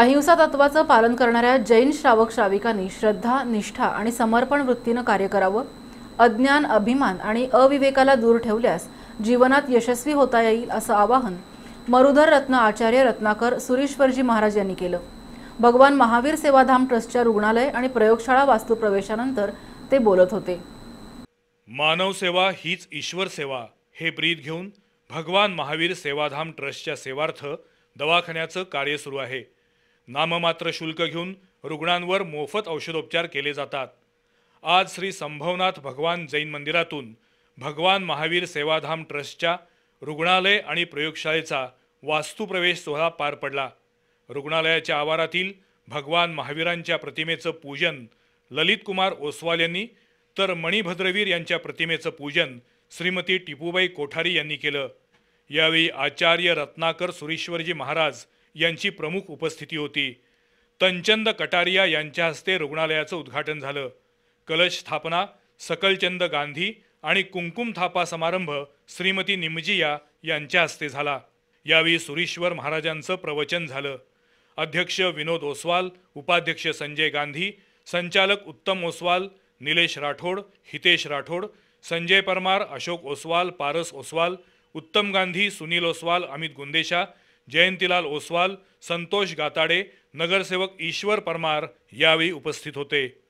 अहिंसा तत्वाचं पालन करणाऱ्या जैन श्रावक श्राविकांनी श्रद्धा निष्ठा आणि समर्पण वृत्तीनं कार्य करावं अज्ञान अभिमान आणि अविवेकाला दूर ठेवल्यास जीवनात यशस्वी होता येईल असं आवाहन मरुधर रत्न आचार्य रत्नाकर सुरेश्वरजी महाराज यांनी केलं भगवान महावीर सेवाधाम ट्रस्टच्या रुग्णालय आणि प्रयोगशाळा वास्तुप्रवेशानंतर ते बोलत होते मानव सेवा हीच ईश्वर सेवा हे ब्रीद घेऊन भगवान महावीर सेवाधाम ट्रस्टच्या सेवार्थ दवाखान्याचं कार्य सुरू आहे नाममात्र शुल्क घेऊन रुग्णांवर मोफत औषधोपचार केले जातात आज श्री संभवनाथ भगवान जैन मंदिरातून भगवान महावीर सेवाधाम ट्रस्टच्या रुग्णालय आणि प्रयोगशाळेचा वास्तुप्रवेश सोहळा पार पडला रुग्णालयाच्या आवारातील भगवान महावीरांच्या प्रतिमेचं पूजन ललित कुमार ओसवाल यांनी तर मणिभद्रवीर यांच्या प्रतिमेचं पूजन श्रीमती टिपूबाई कोठारी यांनी केलं यावेळी आचार्य रत्नाकर सुरेश्वरजी महाराज यांची प्रमुख उपस्थिती होती तनचंद कटारिया यांच्या हस्ते रुग्णालयाचं उद्घाटन झालं कलश स्थापना सकलचंद गांधी आणि कुंकुम थापा समारंभ श्रीमती निमजिया यांच्या हस्ते झाला यावेळी सुरीश्वर महाराजांचं प्रवचन झालं अध्यक्ष विनोद ओसवाल उपाध्यक्ष संजय गांधी संचालक उत्तम ओसवाल निलेश राठोड हितेश राठोड संजय परमार अशोक ओसवाल पारस ओसवाल उत्तम गांधी सुनील ओसवाल अमित गुंदेशा जयंतीलाल ओसवाल संतोष गाताडे नगरसेवक ईश्वर परमार यावेळी उपस्थित होते